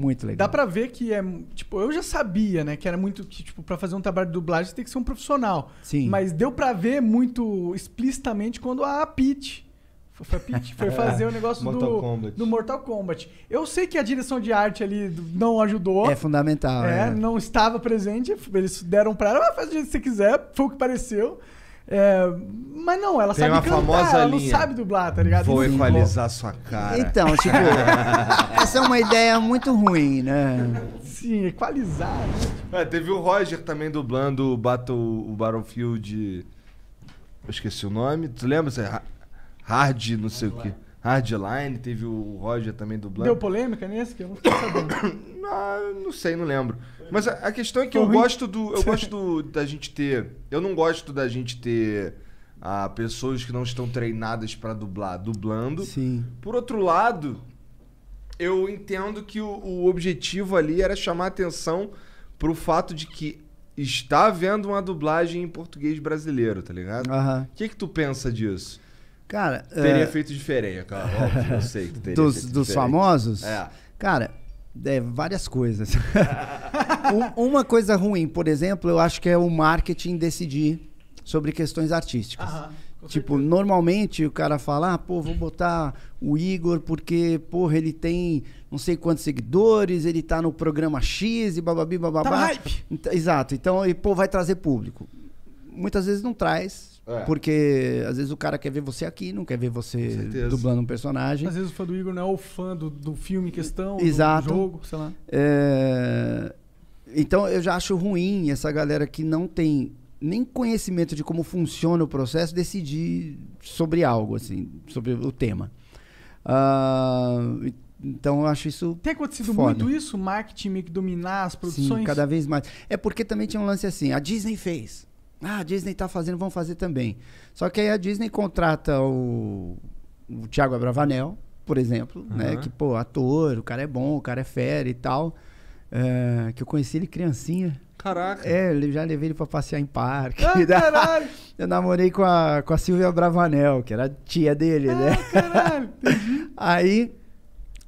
muito legal. Dá pra ver que é. Tipo, eu já sabia, né? Que era muito. Que, tipo, pra fazer um trabalho de dublagem você tem que ser um profissional. Sim. Mas deu pra ver muito explicitamente quando a Pete. Foi, a foi fazer o negócio Mortal do, Kombat. do Mortal Kombat. Eu sei que a direção de arte ali não ajudou. É fundamental. É, é. não estava presente. Eles deram pra ela, ah, faz o jeito que você quiser. Foi o que pareceu. É, mas não, ela Tem sabe uma cantar, famosa ela linha. não sabe dublar, tá ligado? Vou equalizar sua cara. Então, tipo, essa é uma ideia muito ruim, né? Sim, equalizar. Né? É, teve o Roger também dublando o, Battle, o Battlefield. Eu esqueci o nome. Tu lembra? Hard, não sei Hardline. o que. Hardline, teve o Roger também dublando. Deu polêmica nesse que eu não fiquei sabendo. não, ah, não sei, não lembro. Mas a, a questão é que eu gosto do. Eu gosto do, da gente ter. Eu não gosto da gente ter ah, pessoas que não estão treinadas para dublar, dublando. Sim. Por outro lado, eu entendo que o, o objetivo ali era chamar atenção pro fato de que está havendo uma dublagem em português brasileiro, tá ligado? O uhum. que que tu pensa disso? Cara, teria é... feito diferente, cara. Óbvio, eu sei que teria dos, feito dos diferente. famosos. É. Cara, é, várias coisas. uma coisa ruim, por exemplo, eu acho que é o marketing decidir sobre questões artísticas. Aham, tipo, certeza. normalmente o cara fala, ah, pô, vou botar o Igor porque, porra, ele tem não sei quantos seguidores, ele tá no programa X e bababi, bababá. Tá hype. Então, exato. Então, e, pô, vai trazer público. Muitas vezes não traz, é. Porque às vezes o cara quer ver você aqui, não quer ver você dublando um personagem. Às vezes o fã do Igor não é o fã do, do filme em questão, Exato. do jogo, sei lá. É... Então eu já acho ruim essa galera que não tem nem conhecimento de como funciona o processo decidir sobre algo, assim, sobre o tema. Uh, então eu acho isso. Tem acontecido foda. muito isso? Marketing meio que dominar as produções? Sim, cada vez mais. É porque também tinha um lance assim: a Disney fez. Ah, a Disney tá fazendo, vão fazer também. Só que aí a Disney contrata o, o Thiago Abravanel, por exemplo, uhum. né? Que, pô, ator, o cara é bom, o cara é fera e tal. É, que eu conheci ele criancinha. Caraca. É, eu já levei ele pra passear em parque. Ah, caralho. eu namorei com a, com a Silvia Bravanel, que era tia dele, ah, né? Caralho. Aí.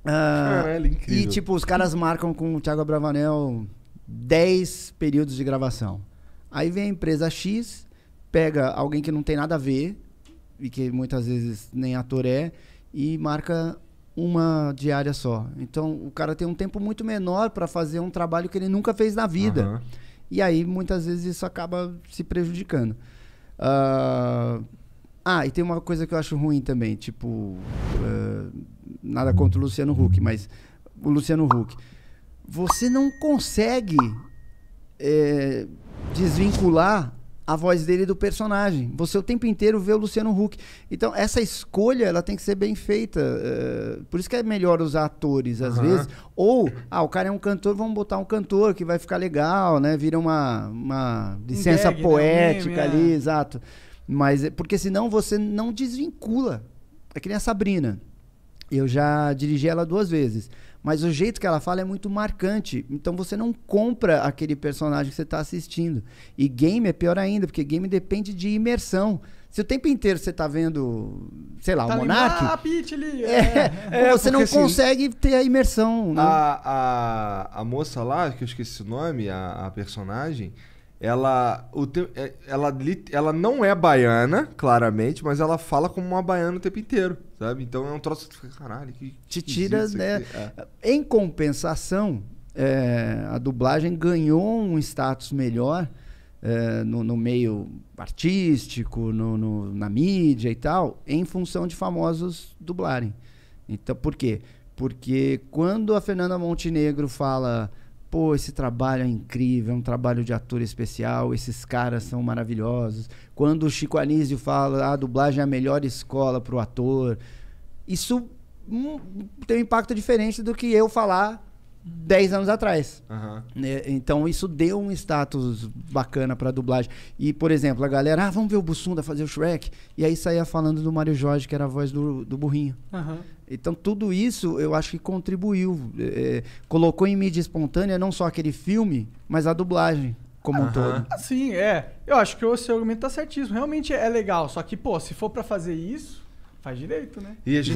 Uh, caralho, incrível. E, tipo, os caras marcam com o Thiago Bravanel 10 períodos de gravação. Aí vem a empresa X, pega alguém que não tem nada a ver, e que muitas vezes nem ator é, e marca uma diária só. Então o cara tem um tempo muito menor para fazer um trabalho que ele nunca fez na vida. Uhum. E aí muitas vezes isso acaba se prejudicando. Uh... Ah, e tem uma coisa que eu acho ruim também, tipo, uh... nada contra o Luciano Huck, mas o Luciano Huck. Você não consegue é, desvincular a voz dele do personagem. Você o tempo inteiro vê o Luciano Huck. Então, essa escolha ela tem que ser bem feita. Eh, por isso que é melhor usar atores, às uhum. vezes. Ou, ah, o cara é um cantor, vamos botar um cantor que vai ficar legal, né? Vira uma, uma licença né? um gag, poética né? ali, é. exato. Mas, é, porque senão você não desvincula. É que nem a Sabrina. Eu já dirigi ela duas vezes. Mas o jeito que ela fala é muito marcante. Então você não compra aquele personagem que você está assistindo. E game é pior ainda, porque game depende de imersão. Se o tempo inteiro você está vendo, sei lá, tá o Monark. Ah, Pete ali. É, é, é você não assim, consegue ter a imersão. Né? A, a, a, moça lá, que eu esqueci o nome, a, a personagem ela, o te, é, ela, ela não é baiana, claramente, mas ela fala como uma baiana o tempo inteiro, sabe? Então é um troço que fica, caralho, que. Te tira, né? É. Em compensação, é, a dublagem ganhou um status melhor é, no, no, meio artístico, no, no, na mídia e tal, em função de famosos dublarem. Então, por quê? Porque quando a Fernanda Montenegro fala pô, esse trabalho é incrível, é um trabalho de ator especial, esses caras são maravilhosos. Quando o Chico Anísio fala, ah, a dublagem é a melhor escola para o ator, isso hum, tem um impacto diferente do que eu falar 10 anos atrás. Uhum. Então isso deu um status bacana pra dublagem. E, por exemplo, a galera, ah, vamos ver o Bussunda fazer o Shrek. E aí saía falando do Mário Jorge, que era a voz do, do burrinho. Uhum. Então tudo isso eu acho que contribuiu. É, colocou em mídia espontânea não só aquele filme, mas a dublagem como uhum. um todo. Sim, é. Eu acho que o seu argumento tá certíssimo. Realmente é legal. Só que, pô, se for para fazer isso, faz direito, né? E a gente